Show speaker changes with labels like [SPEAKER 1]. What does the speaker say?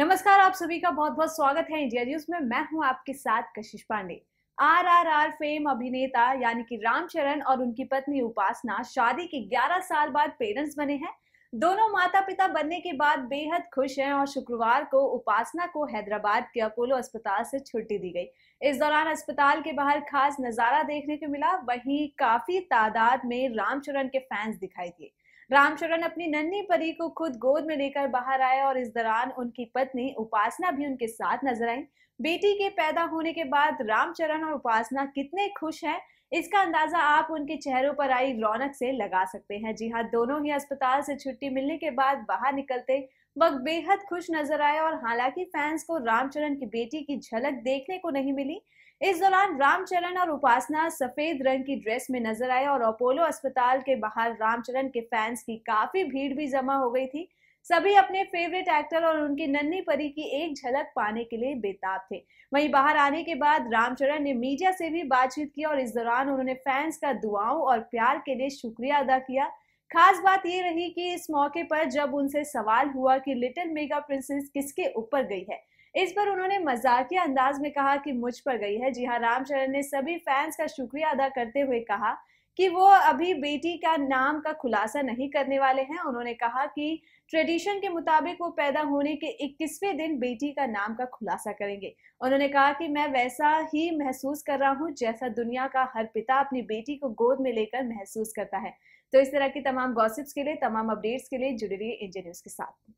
[SPEAKER 1] नमस्कार आप सभी का बहुत बहुत स्वागत है इंडिया न्यूज में मैं हूं आपके साथ कशिश पांडे आरआरआर फेम अभिनेता यानी कि रामचरण और उनकी पत्नी उपासना शादी के 11 साल बाद पेरेंट्स बने हैं दोनों माता पिता बनने के बाद बेहद खुश हैं और शुक्रवार को उपासना को हैदराबाद के अपोलो अस्पताल से छुट्टी दी गई इस दौरान अस्पताल के बाहर खास नजारा देखने को मिला वहीं काफी तादाद में रामचरण के फैंस दिखाई दिए रामचरण अपनी नन्ही परी को खुद गोद में लेकर बाहर आए और इस दौरान उनकी पत्नी उपासना भी उनके साथ नजर आई बेटी के पैदा होने के बाद रामचरण और उपासना कितने खुश हैं इसका अंदाजा आप उनके चेहरों पर आई रौनक से लगा सकते हैं जी हाँ दोनों ही अस्पताल से छुट्टी मिलने के बाद बाहर निकलते वक्त बेहद खुश नजर आए और हालांकि फैंस को रामचरण की बेटी की झलक देखने को नहीं मिली इस दौरान रामचरण और उपासना सफेद रंग की ड्रेस में नजर आए और अपोलो अस्पताल के बाहर रामचरण के फैंस की काफी भीड़ भी जमा हो गई थी सभी अपने फेवरेट एक्टर और उनकी नन्ही परी की एक झलक पाने के लिए बेताब थे वहीं बाहर आने के बाद रामचरण ने मीडिया से भी बातचीत की और इस दौरान उन्होंने फैंस का दुआओं और प्यार के लिए शुक्रिया अदा किया खास बात ये रही कि इस मौके पर जब उनसे सवाल हुआ कि लिटिल मेगा प्रिंसेस किसके ऊपर गई है इस पर उन्होंने मजाकिया अंदाज में कहा कि मुझ पर गई है जी हाँ रामचरण ने सभी फैंस का शुक्रिया अदा करते हुए कहा कि वो अभी बेटी का नाम का खुलासा नहीं करने वाले हैं उन्होंने कहा कि ट्रेडिशन के मुताबिक वो पैदा होने के 21वें दिन बेटी का नाम का खुलासा करेंगे उन्होंने कहा कि मैं वैसा ही महसूस कर रहा हूँ जैसा दुनिया का हर पिता अपनी बेटी को गोद में लेकर महसूस करता है तो इस तरह की तमाम गॉसिप्स के लिए तमाम अपडेट्स के लिए जुड़े रहिए इंडियन न्यूज़ के साथ